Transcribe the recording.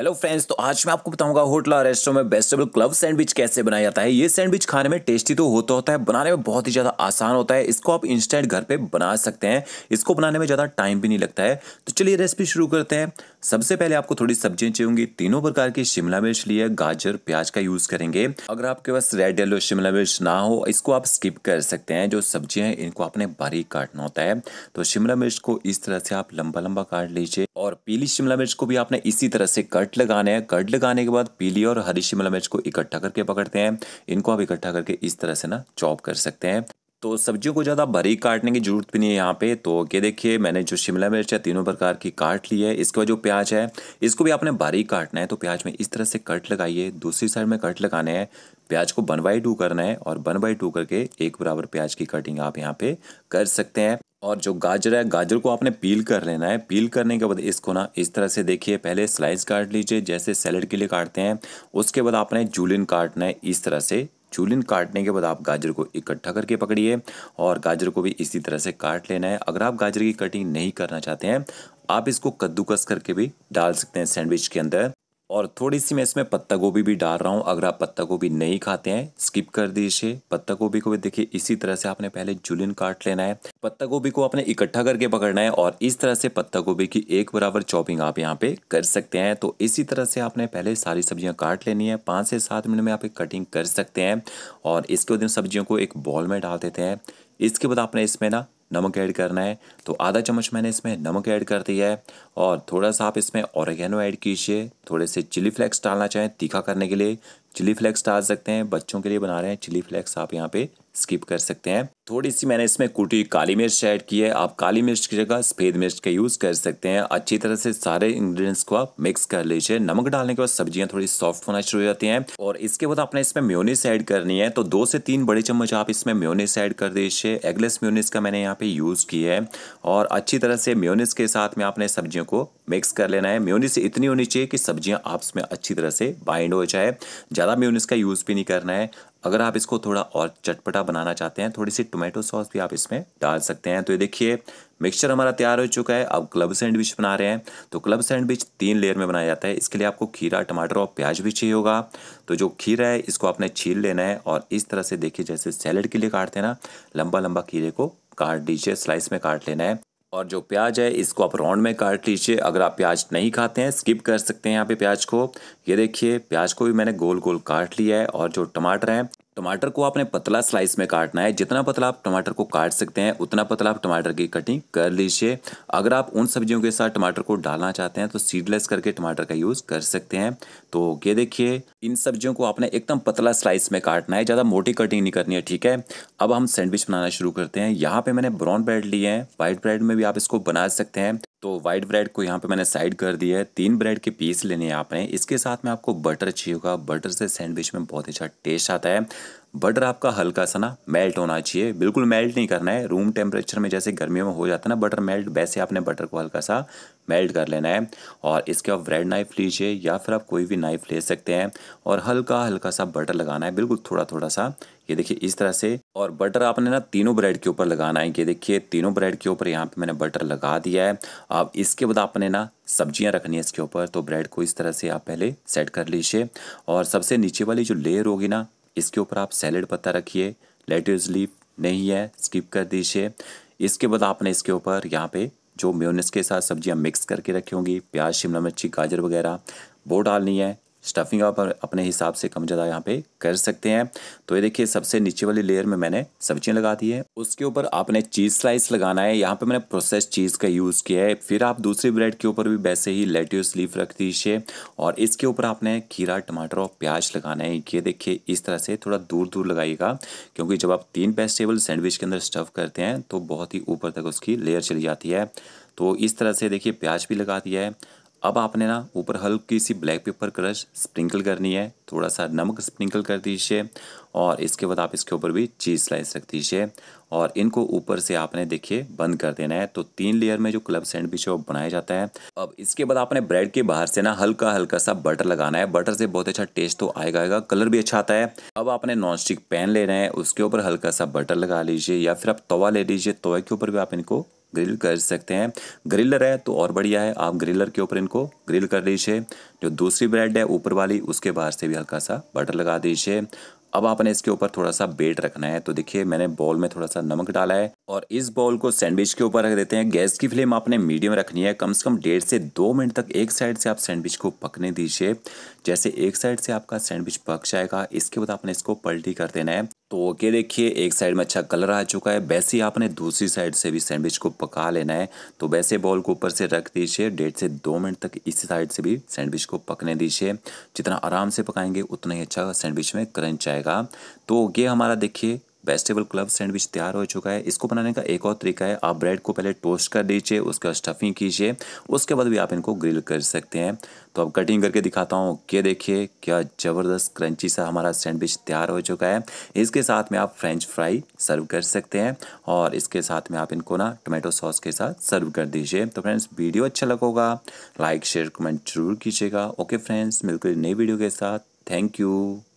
hello friends तो आज मैं आपको बताऊंगा होटल और रेस्टोरेंट में वेजिटेबल क्लब सैंडविच कैसे बनाया जाता है ये सैंडविच खाने में टेस्टी तो होता होता है बनाने में बहुत ही ज़्यादा आसान होता है इसको आप इंस्टेंट घर पे बना सकते हैं इसको बनाने में ज़्यादा टाइम भी नहीं लगता है तो चलिए रेसिपी शुरू करते हैं सबसे पहले आपको थोड़ी सब्जियां चाहिए होंगी तीनों प्रकार की शिमला मिर्च लिए गाजर प्याज का यूज़ करेंगे अगर आपके पास रेड येलो शिमला मिर्च ना हो इसको आप स्किप कर सकते हैं जो सब्जियां हैं इनको आपने बारीक काटना होता है तो शिमला मिर्च को इस तरह से आप लंबा लंबा काट लीजिए और पीली शिमला मिर्च को भी आपने इसी तरह से कट कट लगाने हैं कट लगाने के बाद पीली और हरी शिमला मिर्च को इकट्ठा करके पकड़ते हैं इनको आप इकट्ठा करके इस तरह से ना चॉप कर सकते हैं तो सब्जियों को ज़्यादा बारीक काटने की जरूरत भी नहीं है यहाँ पे तो ये देखिए मैंने जो शिमला मिर्च है तीनों प्रकार की काट ली है इसके बाद जो प्याज है इसको भी आपने बारीक काटना है तो प्याज में इस तरह से कट लगाइए दूसरी साइड में कट लगाने हैं प्याज को वन बाई टू करना है और वन बाई टू करके एक बराबर प्याज की कटिंग आप यहाँ पे कर सकते हैं और जो गाजर है गाजर को आपने पील कर लेना है पील करने के बाद इसको ना इस तरह से देखिए पहले स्लाइस काट लीजिए जैसे सैलड के लिए काटते हैं उसके बाद आपने जूलिन काटना है इस तरह से चूलिन काटने के बाद आप गाजर को इकट्ठा करके पकड़िए और गाजर को भी इसी तरह से काट लेना है अगर आप गाजर की कटिंग नहीं करना चाहते हैं आप इसको कद्दूकस करके भी डाल सकते हैं सैंडविच के अंदर और थोड़ी सी मैं इसमें पत्ता गोभी भी डाल रहा हूँ अगर आप पत्ता गोभी नहीं खाते हैं स्किप कर दीजिए पत्ता गोभी को भी देखिए इसी तरह से आपने पहले जुलिन काट लेना है पत्ता गोभी को आपने इकट्ठा करके पकड़ना है और इस तरह से पत्ता गोभी की एक बराबर चॉपिंग आप यहाँ पे कर सकते हैं तो इसी तरह से आपने पहले सारी सब्जियाँ काट लेनी है पाँच से सात मिनट में आप कटिंग कर सकते हैं और इसके बाद इन सब्जियों को एक बॉल में डाल देते हैं इसके बाद आपने इसमें ना नमक ऐड करना है तो आधा चम्मच मैंने इसमें नमक ऐड कर दिया है और थोड़ा सा आप इसमें औरगेनो ऐड कीजिए थोड़े से चिली फ्लेक्स डालना चाहें तीखा करने के लिए चिली फ्लेक्स डाल सकते हैं बच्चों के लिए बना रहे हैं चिली फ्लेक्स आप यहाँ पे स्किप कर सकते हैं थोड़ी सी मैंने इसमें कुटी काली मिर्च ऐड की है आप काली मिर्च की जगह सफ़ेद मिर्च का यूज़ कर सकते हैं अच्छी तरह से सारे इंग्रेडिएंट्स को आप मिक्स कर लीजिए नमक डालने के बाद सब्जियां थोड़ी सॉफ्ट होना शुरू हो जाती हैं और इसके बाद आपने इसमें म्योनिस ऐड करनी है तो दो से तीन बड़े चम्मच आप इसमें म्योनिस ऐड कर दीजिए एगलेस म्योनिस का मैंने यहाँ पे यूज़ किया है और अच्छी तरह से म्योनिस के साथ में आपने सब्जियों को मिक्स कर लेना है म्योनिस इतनी होनी चाहिए कि सब्जियाँ आपस में अच्छी तरह से बाइंड हो जाए ज़्यादा म्योनिस का यूज़ भी नहीं करना है अगर आप इसको थोड़ा और चटपटा बनाना चाहते हैं थोड़ी सी टोमेटो सॉस भी आप इसमें डाल सकते हैं तो ये देखिए मिक्सचर हमारा तैयार हो चुका है अब क्लब सैंडविच बना रहे हैं तो क्लब सैंडविच तीन लेयर में बनाया जाता है इसके लिए आपको खीरा टमाटर और प्याज भी चाहिए होगा तो जो खीरा है इसको आपने छील लेना है और इस तरह से देखिए जैसे सैलड के लिए काटते हैं ना लंबा लंबा खीरे को काट दीजिए स्लाइस में काट लेना है और जो प्याज है इसको आप राउंड में काट लीजिए अगर आप प्याज नहीं खाते हैं स्किप कर सकते हैं यहाँ पे प्याज को ये देखिए प्याज को भी मैंने गोल गोल काट लिया है और जो टमाटर हैं टमाटर को आपने पतला स्लाइस में काटना है जितना पतला आप टमाटर को काट सकते हैं उतना पतला आप टमाटर की कटिंग कर लीजिए अगर आप उन सब्जियों के साथ टमाटर को डालना चाहते हैं तो सीडलेस करके टमाटर का यूज़ कर सकते हैं तो ये देखिए इन सब्जियों को आपने एकदम पतला स्लाइस में काटना है ज़्यादा मोटी कटिंग नहीं करनी है ठीक है अब हम सैंडविच बनाना शुरू करते हैं यहाँ पर मैंने ब्राउन ब्रेड लिए हैं वाइट ब्रेड में भी आप इसको बना सकते हैं तो वाइट ब्रेड को यहाँ पे मैंने साइड कर दिया है तीन ब्रेड के पीस लेने हैं आपने इसके साथ में आपको बटर चाहिए होगा बटर से सैंडविच में बहुत अच्छा टेस्ट आता है बटर आपका हल्का सा ना मेल्ट होना चाहिए बिल्कुल मेल्ट नहीं करना है रूम टेम्परेचर में जैसे गर्मियों में हो जाता है ना बटर मेल्ट वैसे आपने बटर को हल्का सा मेल्ट कर लेना है और इसके आप ब्रेड नाइफ लीजिए या फिर आप कोई भी नाइफ ले सकते हैं और हल्का हल्का सा बटर लगाना है बिल्कुल थोड़ा थोड़ा सा ये देखिए इस तरह से और बटर आपने ना तीनों ब्रेड के ऊपर लगाना है ये देखिए तीनों ब्रेड के ऊपर यहाँ पे मैंने बटर लगा दिया है अब इसके बाद आपने ना सब्जियाँ रखनी है इसके ऊपर तो ब्रेड को इस तरह से आप पहले सेट कर लीजिए और सबसे नीचे वाली जो लेयर होगी ना इसके ऊपर आप सैलड पत्ता रखिए लेट्यूस लीफ नहीं है स्किप कर दीजिए इसके बाद आपने इसके ऊपर यहाँ पे जो म्योनिस के साथ सब्जियाँ मिक्स करके रखी होंगी प्याज शिमला मिर्ची गाजर वगैरह वो डालनी है स्टफिंग आप अपने हिसाब से कम ज़्यादा यहाँ पे कर सकते हैं तो ये देखिए सबसे नीचे वाली लेयर में मैंने सब्जियाँ लगा दी है उसके ऊपर आपने चीज़ स्लाइस लगाना है यहाँ पे मैंने प्रोसेस चीज़ का यूज़ किया है फिर आप दूसरी ब्रेड के ऊपर भी वैसे ही लेट्यूस लीफ रख दीजिए और इसके ऊपर आपने खीरा टमाटर और प्याज लगाना है ये देखिए इस तरह से थोड़ा दूर दूर लगाइएगा क्योंकि जब आप तीन वेजिटेबल सैंडविच के अंदर स्टफ़ करते हैं तो बहुत ही ऊपर तक उसकी लेयर चली जाती है तो इस तरह से देखिए प्याज भी लगा दिया है अब आपने ना ऊपर हल्की सी ब्लैक पेपर क्रश स्प्रिंकल करनी है थोड़ा सा नमक स्प्रिंकल कर दीजिए और इसके बाद आप इसके ऊपर भी चीज़ स्लाइस रख दीजिए और इनको ऊपर से आपने देखिए बंद कर देना है तो तीन लेयर में जो क्लब सैंडविच है वो बनाया जाता है अब इसके बाद आपने ब्रेड के बाहर से ना हल्का हल्का सा बटर लगाना है बटर से बहुत अच्छा टेस्ट तो आएगा आएगा कलर भी अच्छा आता है अब आपने नॉन स्टिक पैन लेना है उसके ऊपर हल्का सा बटर लगा लीजिए या फिर आप तवा ले लीजिए तोवे के ऊपर भी आप इनको ग्रिल कर सकते हैं ग्रिलर है तो और बढ़िया है आप ग्रिलर के ऊपर इनको ग्रिल कर दीजिए जो दूसरी ब्रेड है ऊपर वाली उसके बाहर से भी हल्का सा बटर लगा दीजिए अब आपने इसके ऊपर थोड़ा सा बेट रखना है तो देखिए मैंने बॉल में थोड़ा सा नमक डाला है और इस बॉल को सैंडविच के ऊपर रख देते हैं गैस की फ्लेम आपने मीडियम रखनी है कम से कम डेढ़ से दो मिनट तक एक साइड से आप सैंडविच को पकने दीजिए जैसे एक साइड से आपका सैंडविच पक जाएगा इसके बाद आपने इसको पलटी कर देना है तो ओके देखिए एक साइड में अच्छा कलर आ चुका है वैसे ही आपने दूसरी साइड से भी सैंडविच को पका लेना है तो वैसे बॉल को ऊपर से रख दीजिए डेढ़ से दो मिनट तक इसी साइड से भी सैंडविच को पकने दीजिए जितना आराम से पकाएंगे उतना ही अच्छा सैंडविच में क्रंच आएगा तो ये हमारा देखिए वेजिटेबल क्लब सैंडविच तैयार हो चुका है इसको बनाने का एक और तरीका है आप ब्रेड को पहले टोस्ट कर दीजिए उसके बाद स्टफिंग कीजिए उसके बाद भी आप इनको ग्रिल कर सकते हैं तो अब कटिंग करके दिखाता हूँ ये देखिए क्या ज़बरदस्त क्रंची सा हमारा सैंडविच तैयार हो चुका है इसके साथ में आप फ्रेंच फ्राई सर्व कर सकते हैं और इसके साथ में आप इनको ना टोमेटो सॉस के साथ सर्व कर दीजिए तो फ्रेंड्स वीडियो अच्छा लगेगा लाइक शेयर कमेंट जरूर कीजिएगा ओके फ्रेंड्स मिलकर नई वीडियो के साथ थैंक यू